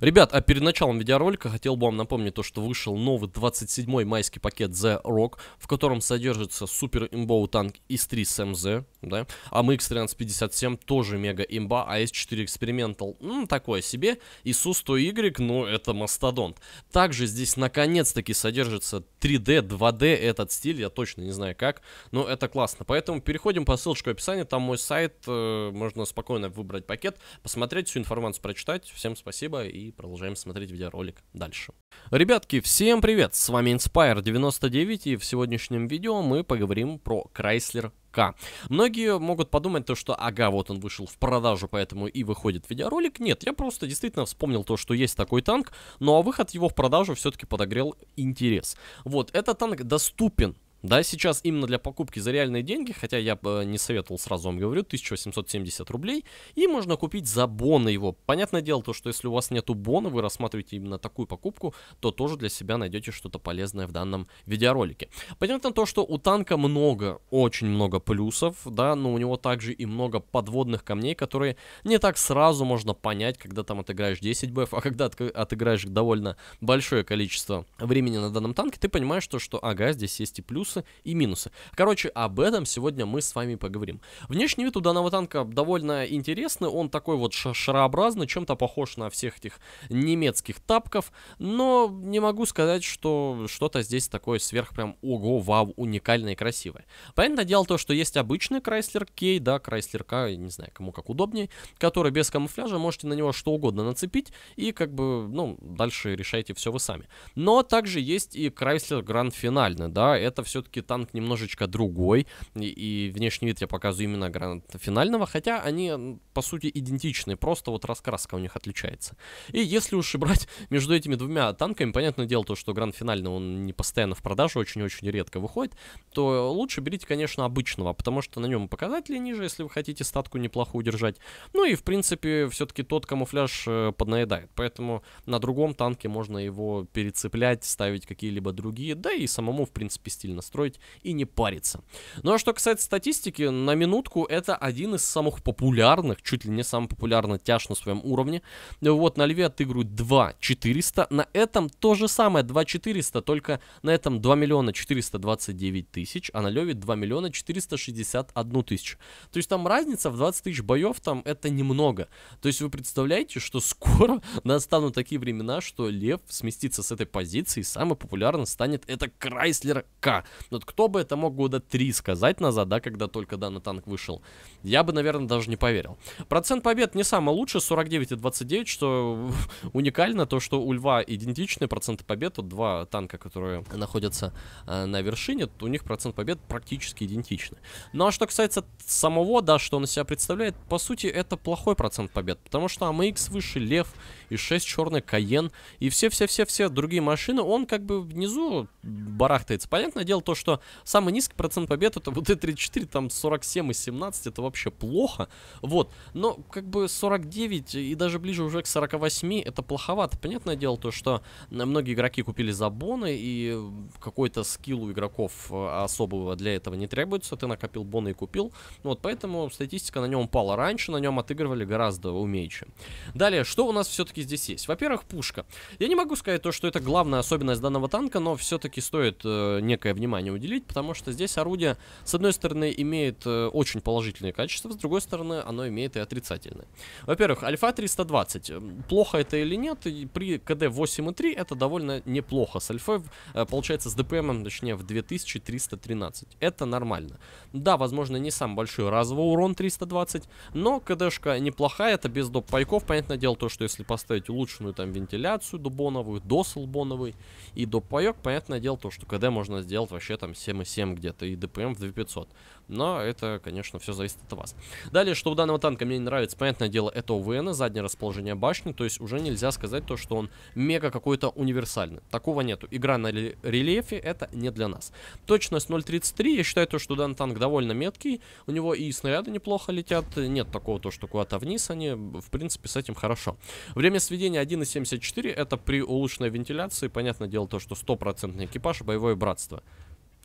Ребят, а перед началом видеоролика хотел бы вам напомнить то, что вышел новый 27-й майский пакет The Rock, в котором содержится супер имбоу танк из 3 с МЗ, эм да, АМХ-1357 тоже мега имба, а С4 Experimental, ну, такое себе, ИСУ-100Y, ну, это мастодонт. Также здесь наконец-таки содержится 3D, 2D этот стиль, я точно не знаю как, но это классно. Поэтому переходим по ссылочке в описании, там мой сайт, э, можно спокойно выбрать пакет, посмотреть всю информацию, прочитать. Всем спасибо и продолжаем смотреть видеоролик дальше. Ребятки, всем привет! С вами Inspire 99 и в сегодняшнем видео мы поговорим про Chrysler К. Многие могут подумать то, что ага, вот он вышел в продажу, поэтому и выходит видеоролик. Нет, я просто действительно вспомнил то, что есть такой танк, но а выход его в продажу все-таки подогрел интерес. Вот, этот танк доступен да, сейчас именно для покупки за реальные деньги, хотя я бы э, не советовал, сразу вам говорю, 1870 рублей, и можно купить за боны его. Понятное дело, то, что если у вас нету бона, вы рассматриваете именно такую покупку, то тоже для себя найдете что-то полезное в данном видеоролике. Понятно то, что у танка много, очень много плюсов, да, но у него также и много подводных камней, которые не так сразу можно понять, когда там отыграешь 10 бф, а когда отыграешь довольно большое количество времени на данном танке, ты понимаешь то, что ага, здесь есть и плюс, плюсы и минусы. Короче, об этом сегодня мы с вами поговорим. Внешний вид у данного танка довольно интересный, он такой вот шарообразный, чем-то похож на всех этих немецких тапков, но не могу сказать, что что-то здесь такое сверх прям ого, вау, уникальное и красивое. Понятное дело то, что есть обычный Chrysler K, да, Chrysler K, не знаю, кому как удобнее, который без камуфляжа, можете на него что угодно нацепить и как бы, ну, дальше решайте все вы сами. Но также есть и Chrysler Grand Finale, да, это все все-таки танк немножечко другой, и, и внешний вид я показываю именно гранат финального, хотя они, по сути, идентичны, просто вот раскраска у них отличается. И если уж брать между этими двумя танками, понятное дело, то, что гранд финальный, он не постоянно в продаже, очень-очень редко выходит, то лучше берите, конечно, обычного, потому что на нем показатели ниже, если вы хотите статку неплохо удержать. Ну и, в принципе, все-таки тот камуфляж э, поднаедает, поэтому на другом танке можно его перецеплять, ставить какие-либо другие, да и самому, в принципе, стильно строить и не париться. Ну а что касается статистики, на минутку это один из самых популярных, чуть ли не самый популярный тяж на своем уровне. Вот на льве отыгрывают 2 400, на этом то же самое 2 400, только на этом 2 миллиона 429 тысяч, а на леве 2 миллиона 461 тысячу. То есть там разница в 20 тысяч боев, там это немного. То есть вы представляете, что скоро настанут такие времена, что лев сместится с этой позиции и самый популярный станет это Крайслер К. Ну, вот кто бы это мог года три сказать назад, да, когда только данный танк вышел? Я бы, наверное, даже не поверил. Процент побед не самый лучший, 49 и 29, что уникально, то, что у Льва идентичные проценты побед, вот два танка, которые находятся э, на вершине, у них процент побед практически идентичный. Ну а что касается самого, да, что он из себя представляет, по сути, это плохой процент побед, потому что АМХ выше, Лев и 6 черный Каен, и все-все-все-все другие машины, он как бы внизу барахтается. Понятное дело то, что самый низкий процент побед это вот Д34, там 47 и 17, это вообще плохо, вот. Но как бы 49 и даже ближе уже к 48 это плоховато. Понятное дело то, что многие игроки купили забоны, и какой-то скилл у игроков э, особого для этого не требуется, ты накопил боны и купил, вот поэтому статистика на нем пала раньше, на нем отыгрывали гораздо умеючи. Далее, что у нас все-таки все здесь есть. Во-первых, пушка. Я не могу сказать то, что это главная особенность данного танка, но все-таки стоит э, некое внимание уделить, потому что здесь орудие, с одной стороны, имеет э, очень положительные качества, с другой стороны, оно имеет и отрицательные. Во-первых, Альфа 320. Плохо это или нет, при КД 8.3 это довольно неплохо. С альфой э, получается, с ДПМ, точнее, в 2313. Это нормально. Да, возможно, не сам большой разовый урон 320, но КДшка неплохая, это без доп. пайков. Понятное дело то, что если поставить поставить улучшенную там вентиляцию дубоновую, досл боновый и допаек, понятное дело, то, что КД можно сделать вообще там 7,7 где-то и ДПМ в 2500. Но это, конечно, все зависит от вас. Далее, что у данного танка мне не нравится, понятное дело, это ОВН, заднее расположение башни. То есть уже нельзя сказать то, что он мега какой-то универсальный. Такого нету. Игра на рельефе это не для нас. Точность 0.33. Я считаю то, что данный танк довольно меткий. У него и снаряды неплохо летят. Нет такого то, что куда-то вниз они. В принципе, с этим хорошо. Время сведения 1.74. Это при улучшенной вентиляции. Понятное дело то, что стопроцентный экипаж, боевое братство.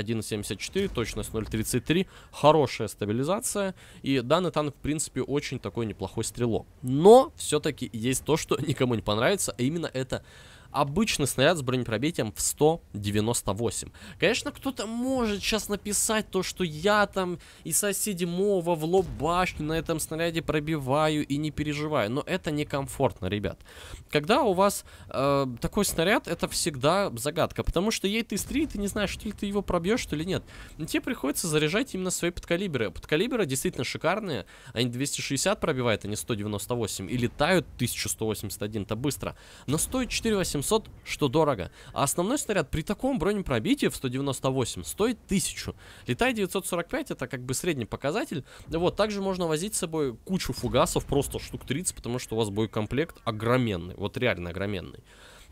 1.74, точность 0.33, хорошая стабилизация, и данный танк, в принципе, очень такой неплохой стрелок. Но все-таки есть то, что никому не понравится, а именно это Обычный снаряд с бронепробитием в 198. Конечно, кто-то может сейчас написать то, что я там и соседи Мова в лоб башню на этом снаряде пробиваю и не переживаю. Но это некомфортно, ребят. Когда у вас э, такой снаряд, это всегда загадка. Потому что ей ты стрит, ты не знаешь, что ли ты его пробьешь, что ли нет. Но тебе приходится заряжать именно свои подкалиберы. Подкалиберы действительно шикарные. Они 260 пробивают, а не 198. И летают 1181-то быстро. Но стоит 4800 700, что дорого. А основной снаряд при таком бронепробитии в 198 стоит 1000. Летай 945 это как бы средний показатель. Вот, также можно возить с собой кучу фугасов, просто штук 30, потому что у вас боекомплект огроменный, вот реально огроменный.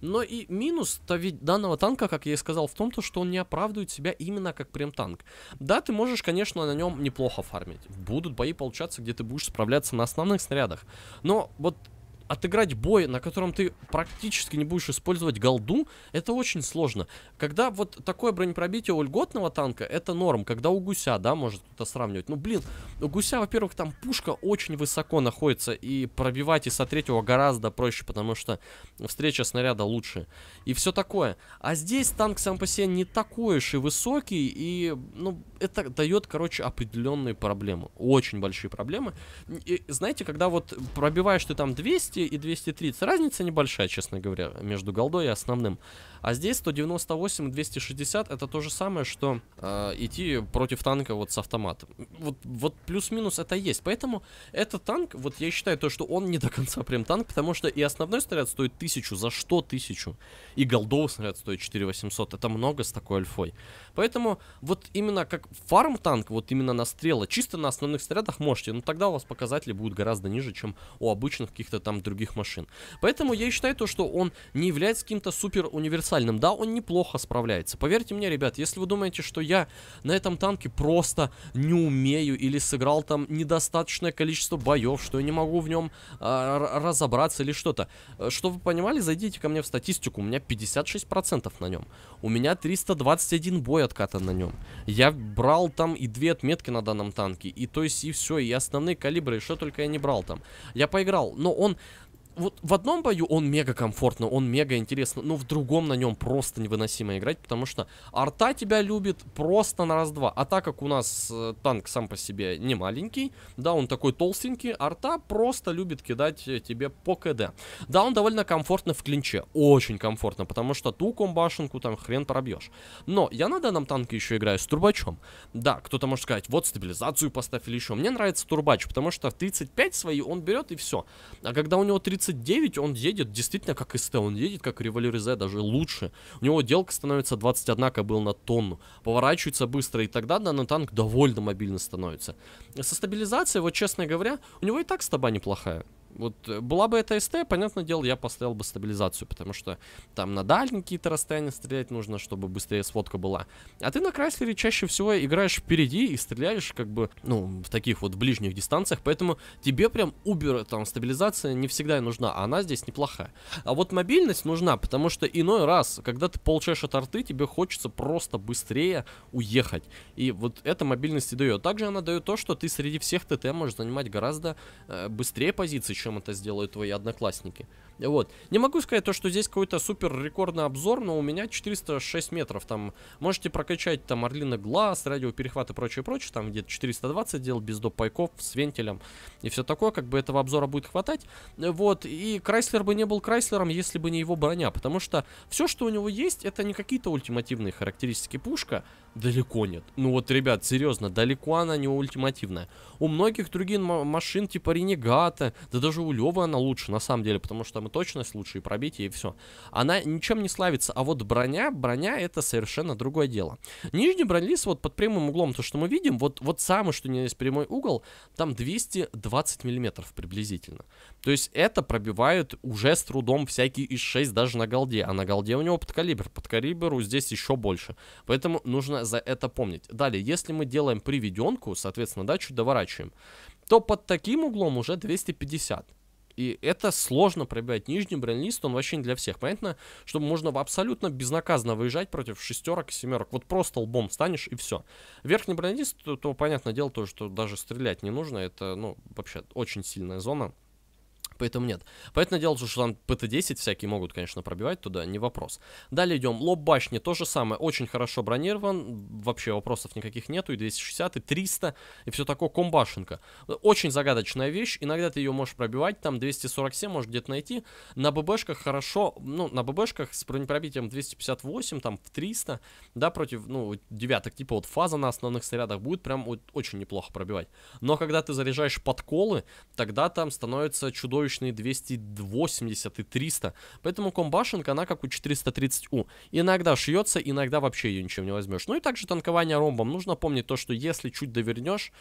Но и минус -то ведь данного танка, как я и сказал, в том, то, что он не оправдывает себя именно как прям танк. Да, ты можешь, конечно, на нем неплохо фармить. Будут бои получаться, где ты будешь справляться на основных снарядах. Но вот отыграть бой, на котором ты практически не будешь использовать голду, это очень сложно. Когда вот такое бронепробитие у льготного танка, это норм. Когда у гуся, да, может кто-то сравнивать. Ну, блин, у гуся, во-первых, там пушка очень высоко находится, и пробивать и сотреть его гораздо проще, потому что встреча снаряда лучше. И все такое. А здесь танк сам по себе не такой уж и высокий, и, ну, это дает, короче, определенные проблемы. Очень большие проблемы. И, знаете, когда вот пробиваешь ты там 200, и 230. Разница небольшая, честно говоря, между голдой и основным. А здесь 198 и 260 это то же самое, что э, идти против танка вот с автоматом. Вот, вот плюс-минус это есть. Поэтому этот танк, вот я считаю то, что он не до конца прям танк, потому что и основной снаряд стоит 1000, за что 1000? И голдовый снаряд стоит 4800. Это много с такой альфой. Поэтому вот именно как фарм танк, вот именно на стрелы, чисто на основных снарядах можете, но ну, тогда у вас показатели будут гораздо ниже, чем у обычных каких-то там других машин. Поэтому я считаю то, что он не является каким-то супер универсальным. Да, он неплохо справляется. Поверьте мне, ребят, если вы думаете, что я на этом танке просто не умею или сыграл там недостаточное количество боев, что я не могу в нем э, разобраться или что-то. Э, что вы понимали, зайдите ко мне в статистику, у меня 56% на нем. У меня 321 бой откатан на нем. Я брал там и две отметки на данном танке, и то есть и все, и основные калибры, и что только я не брал там. Я поиграл, но он вот в одном бою он мега комфортно, он мега интересно, но в другом на нем просто невыносимо играть, потому что арта тебя любит просто на раз-два. А так как у нас э, танк сам по себе не маленький, да, он такой толстенький, арта просто любит кидать э, тебе по КД. Да, он довольно комфортно в клинче, очень комфортно, потому что ту комбашенку там хрен пробьешь. Но я на данном танке еще играю с турбачом. Да, кто-то может сказать, вот стабилизацию поставили еще. Мне нравится турбач, потому что в 35 свои он берет и все. А когда у него 30 39 он едет действительно как СТ, он едет как револьвер Z, даже лучше. У него делка становится 21 кобыл на тонну, поворачивается быстро, и тогда данный танк довольно мобильно становится. Со стабилизацией, вот честно говоря, у него и так стаба неплохая. Вот э, была бы эта СТ, понятное дело, я поставил бы стабилизацию, потому что там на дальние какие-то расстояния стрелять нужно, чтобы быстрее сводка была. А ты на Крайслере чаще всего играешь впереди и стреляешь как бы, ну, в таких вот ближних дистанциях, поэтому тебе прям убер, там, стабилизация не всегда нужна, а она здесь неплохая. А вот мобильность нужна, потому что иной раз, когда ты получаешь от арты, тебе хочется просто быстрее уехать. И вот эта мобильность и дает. Также она дает то, что ты среди всех ТТ можешь занимать гораздо э, быстрее позиции, чем это сделают твои одноклассники. Вот. Не могу сказать то, что здесь какой-то супер рекордный обзор, но у меня 406 метров. Там можете прокачать там орлина глаз, радиоперехват и прочее, прочее. Там где-то 420 дел без доп. пайков с вентилем и все такое. Как бы этого обзора будет хватать. Вот. И Крайслер бы не был Крайслером, если бы не его броня. Потому что все, что у него есть, это не какие-то ультимативные характеристики пушка. Далеко нет. Ну вот, ребят, серьезно, далеко она не ультимативная. У многих других машин типа Ренегата, да даже у Левы она лучше на самом деле, потому что мы точность, лучшие пробитие и все. Она ничем не славится, а вот броня, броня это совершенно другое дело. Нижний бронелист вот под прямым углом, то, что мы видим, вот, вот самый, что не есть прямой угол, там 220 миллиметров приблизительно. То есть это пробивают уже с трудом всякие из 6 даже на голде, а на голде у него подкалибр, подкалибру здесь еще больше. Поэтому нужно за это помнить. Далее, если мы делаем приведенку, соответственно, да, чуть доворачиваем, то под таким углом уже 250. И это сложно пробивать. Нижний бренд он вообще не для всех. Понятно, что можно абсолютно безнаказанно выезжать против шестерок и семерок. Вот просто лбом станешь и все. Верхний бренд то, то понятное дело, то, что даже стрелять не нужно. Это, ну, вообще очень сильная зона. Поэтому нет. Поэтому дело, что там ПТ-10 всякие могут, конечно, пробивать туда, не вопрос. Далее идем. Лоб башни, то же самое. Очень хорошо бронирован, вообще вопросов никаких нету. И 260, и 300, и все такое. Комбашенка. Очень загадочная вещь. Иногда ты ее можешь пробивать, там 247 можешь где-то найти. На ББшках хорошо, ну, на ББшках с бронепробитием 258, там в 300, да, против, ну, девяток типа вот фаза на основных снарядах будет прям вот, очень неплохо пробивать. Но когда ты заряжаешь подколы, тогда там становится чудовищно стоечные 280 и 300. Поэтому комбашенка, она как у 430У. Иногда шьется, иногда вообще ее ничем не возьмешь. Ну и также танкование ромбом. Нужно помнить то, что если чуть довернешь,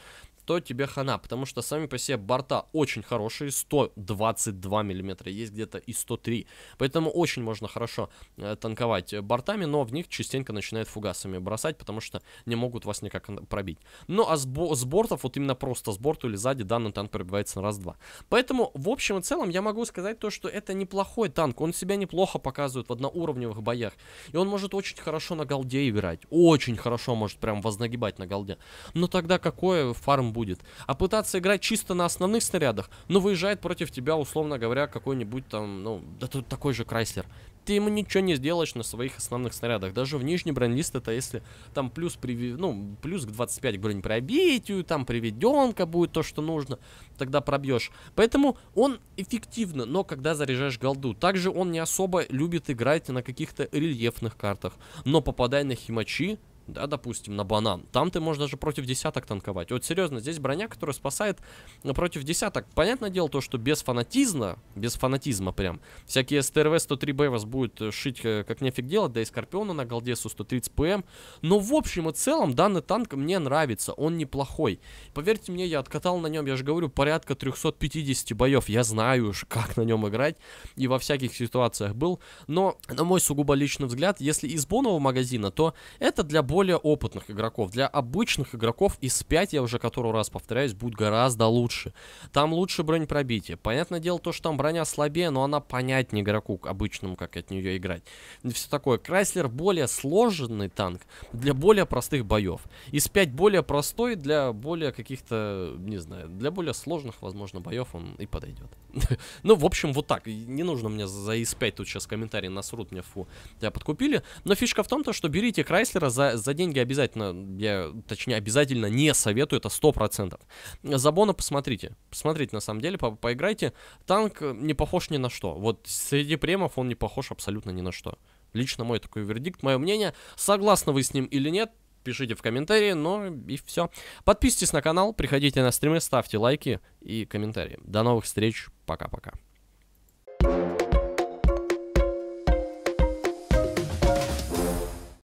то тебе хана, потому что сами по себе борта очень хорошие, 122 миллиметра, есть где-то и 103, поэтому очень можно хорошо э, танковать бортами, но в них частенько начинают фугасами бросать, потому что не могут вас никак пробить. Ну а с, бо с бортов, вот именно просто с борта или сзади данный танк пробивается на раз-два. Поэтому в общем и целом я могу сказать то, что это неплохой танк, он себя неплохо показывает в одноуровневых боях, и он может очень хорошо на голде играть, очень хорошо может прям вознагибать на голде, но тогда какой фарм будет? будет. А пытаться играть чисто на основных снарядах, но ну, выезжает против тебя, условно говоря, какой-нибудь там, ну, да тут такой же Крайслер. Ты ему ничего не сделаешь на своих основных снарядах. Даже в нижний бронелист это если там плюс, при, ну, плюс к 25 к бронепробитию, там приведенка будет то, что нужно, тогда пробьешь. Поэтому он эффективно, но когда заряжаешь голду. Также он не особо любит играть на каких-то рельефных картах. Но попадая на химачи, да, допустим, на банан. Там ты можешь даже против десяток танковать. Вот серьезно, здесь броня, которая спасает э, против десяток. Понятное дело то, что без фанатизма, без фанатизма прям, всякие СТРВ-103Б вас будет э, шить э, как нефиг делать, да и Скорпиона на Голдесу 130 ПМ. Но в общем и целом данный танк мне нравится, он неплохой. Поверьте мне, я откатал на нем, я же говорю, порядка 350 боев. Я знаю уж, как на нем играть и во всяких ситуациях был. Но, на мой сугубо личный взгляд, если из бонового магазина, то это для боя более опытных игроков. Для обычных игроков из 5, я уже который раз повторяюсь, будет гораздо лучше. Там лучше бронепробитие. Понятное дело то, что там броня слабее, но она понятнее игроку обычному, как от нее играть. все такое. Крайслер более сложенный танк для более простых боев. Из 5 более простой для более каких-то, не знаю, для более сложных, возможно, боев он и подойдет. ну, в общем, вот так. Не нужно мне за из 5 тут сейчас комментарии насрут мне, фу, тебя подкупили. Но фишка в том, то, что берите Крайслера за, за деньги обязательно, я, точнее, обязательно не советую, это 100%. Забона посмотрите, посмотрите на самом деле, по поиграйте. Танк э, не похож ни на что. Вот среди премов он не похож абсолютно ни на что. Лично мой такой вердикт, мое мнение. Согласны вы с ним или нет, пишите в комментарии, но и все. Подписывайтесь на канал, приходите на стримы, ставьте лайки и комментарии. До новых встреч, пока-пока.